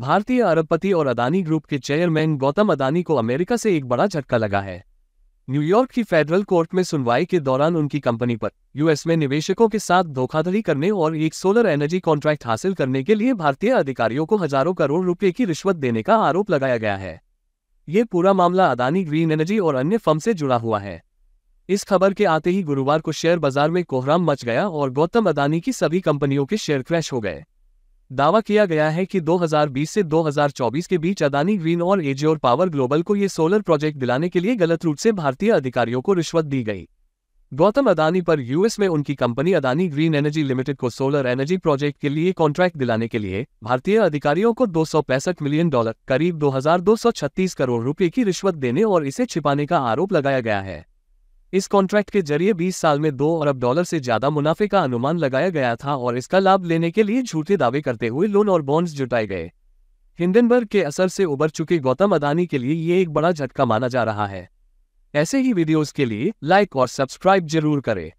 भारतीय अरबपति और अदानी ग्रुप के चेयरमैन गौतम अदानी को अमेरिका से एक बड़ा झटका लगा है न्यूयॉर्क की फेडरल कोर्ट में सुनवाई के दौरान उनकी कंपनी पर यूएस में निवेशकों के साथ धोखाधड़ी करने और एक सोलर एनर्जी कॉन्ट्रैक्ट हासिल करने के लिए भारतीय अधिकारियों को हजारों करोड़ रुपये की रिश्वत देने का आरोप लगाया गया है ये पूरा मामला अदानी ग्रीन एनर्जी और अन्य फर्म से जुड़ा हुआ है इस खबर के आते ही गुरुवार को शेयर बाजार में कोहराम मच गया और गौतम अदानी की सभी कंपनियों के शेयर क्रैश हो गए दावा किया गया है कि 2020 से 2024 के बीच अदानी ग्रीन और एजियोर पावर ग्लोबल को ये सोलर प्रोजेक्ट दिलाने के लिए गलत रूप से भारतीय अधिकारियों को रिश्वत दी गई गौतम अदानी पर यूएस में उनकी company Adani green energy limited को सोलर एनर्जी प्रोजेक्ट के लिए कॉन्ट्रैक्ट दिलाने के लिए भारतीय अधिकारियों को दो मिलियन डॉलर करीब दो करोड़ रुपए की रिश्वत देने और इसे छिपाने का आरोप लगाया गया है इस कॉन्ट्रैक्ट के जरिए 20 साल में दो अरब डॉलर से ज्यादा मुनाफे का अनुमान लगाया गया था और इसका लाभ लेने के लिए झूठे दावे करते हुए लोन और बॉन्ड्स जुटाए गए हिंडनबर्ग के असर से उबर चुके गौतम अदानी के लिए ये एक बड़ा झटका माना जा रहा है ऐसे ही वीडियोज़ के लिए लाइक और सब्सक्राइब जरूर करें